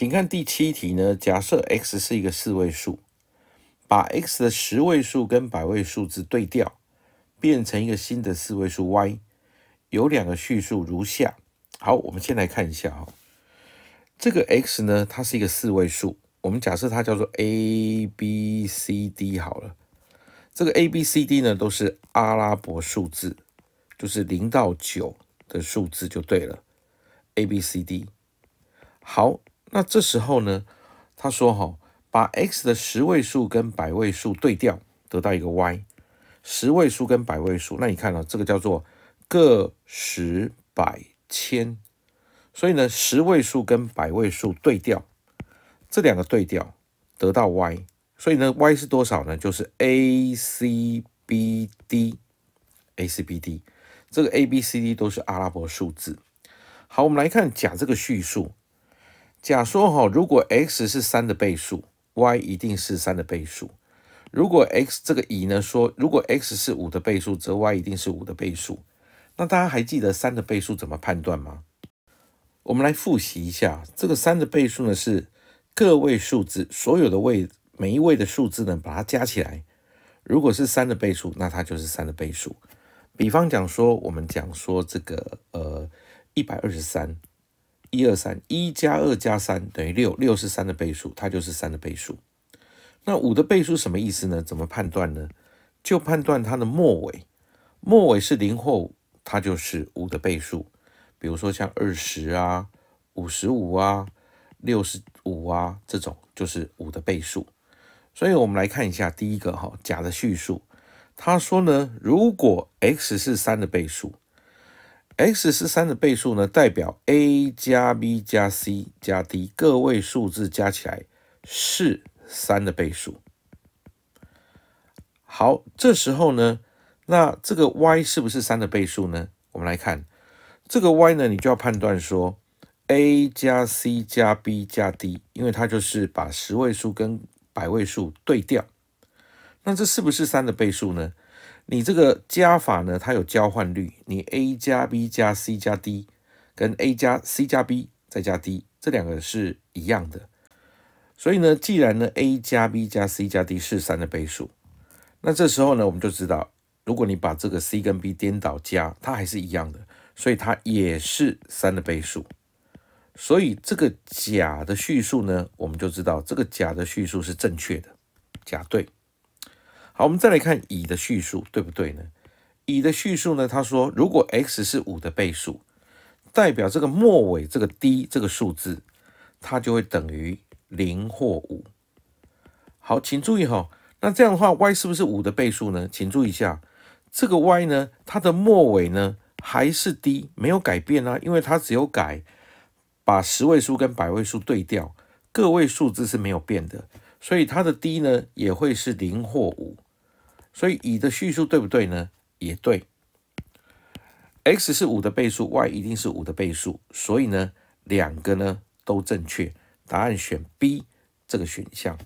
请看第七题呢。假设 x 是一个四位数，把 x 的十位数跟百位数字对调，变成一个新的四位数 y。有两个叙述如下。好，我们先来看一下哦。这个 x 呢，它是一个四位数，我们假设它叫做 abcd 好了。这个 abcd 呢，都是阿拉伯数字，就是零到九的数字就对了。abcd 好。那这时候呢，他说：“哈，把 x 的十位数跟百位数对调，得到一个 y，十位数跟百位数。那你看呢，这个叫做个十百千。所以呢，十位数跟百位数对调，这两个对调得到 y。所以呢，y 是多少呢？就是 acbd，acbd。这个 abcd 都是阿拉伯数字。好，我们来看甲这个叙述。”假说哈，如果 x 是三的倍数，y 一定是三的倍数。如果 x 这个乙呢说，如果 x 是五的倍数，则 y 一定是五的倍数。那大家还记得三的倍数怎么判断吗？我们来复习一下，这个三的倍数呢是个位数字，所有的位每一位的数字呢把它加起来，如果是三的倍数，那它就是三的倍数。比方讲说，我们讲说这个呃一百二十三。一二三，一加二加三等于六，六是三的倍数，它就是三的倍数。那五的倍数什么意思呢？怎么判断呢？就判断它的末尾，末尾是零或五，它就是五的倍数。比如说像二十啊、五十五啊、六十五啊这种，就是五的倍数。所以我们来看一下第一个哈，甲的叙述，他说呢，如果 x 是三的倍数。x 是三的倍数呢，代表 a 加 b 加 c 加 d 个位数字加起来是三的倍数。好，这时候呢，那这个 y 是不是三的倍数呢？我们来看这个 y 呢，你就要判断说 a 加 c 加 b 加 d，因为它就是把十位数跟百位数对调，那这是不是三的倍数呢？你这个加法呢，它有交换律，你 a 加 b 加 c 加 d 跟 a 加 c 加 b 再加 d 这两个是一样的，所以呢，既然呢 a 加 b 加 c 加 d 是三的倍数，那这时候呢，我们就知道，如果你把这个 c 跟 b 颠倒加，它还是一样的，所以它也是三的倍数，所以这个甲的叙述呢，我们就知道这个甲的叙述是正确的，甲对。好，我们再来看乙的叙述，对不对呢？乙的叙述呢，他说如果 x 是五的倍数，代表这个末尾这个 d 这个数字，它就会等于零或五。好，请注意哈，那这样的话 y 是不是五的倍数呢？请注意一下，这个 y 呢，它的末尾呢还是 d 没有改变啊，因为它只有改把十位数跟百位数对调，个位数字是没有变的，所以它的 d 呢也会是零或五。所以乙的叙述对不对呢？也对。x 是五的倍数，y 一定是五的倍数，所以呢，两个呢都正确，答案选 B 这个选项。